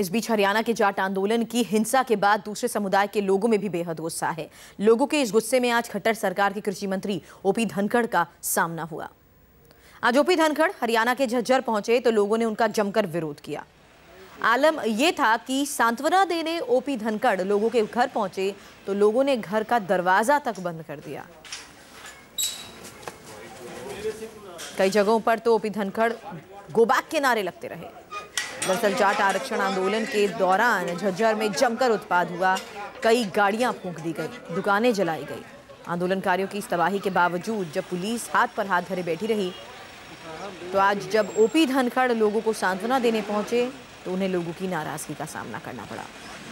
इस बीच हरियाणा के जाट आंदोलन की हिंसा के बाद दूसरे समुदाय के लोगों में भी बेहद गुस्सा है लोगों के इस गुस्से में आज खट्टर सरकार के कृषि मंत्री ओपी धनखड़ का सामना हुआ आज ओपी धनखड़ हरियाणा के झज्जर पहुंचे तो लोगों ने उनका जमकर विरोध किया आलम यह था कि सांत्वना देने ओपी धनखड़ लोगों के घर पहुंचे तो लोगों ने घर का दरवाजा तक बंद कर दिया कई जगहों पर तो ओपी धनखड़ गोबाक के नारे लगते रहे दरअसल जाट आरक्षण आंदोलन के दौरान झज्जर में जमकर उत्पाद हुआ कई गाड़ियां फूंक दी गई दुकानें जलाई गई आंदोलनकारियों की इस तबाही के बावजूद जब पुलिस हाथ पर हाथ धरे बैठी रही तो आज जब ओपी धनखड़ लोगों को सांत्वना देने पहुंचे तो उन्हें लोगों की नाराजगी का सामना करना पड़ा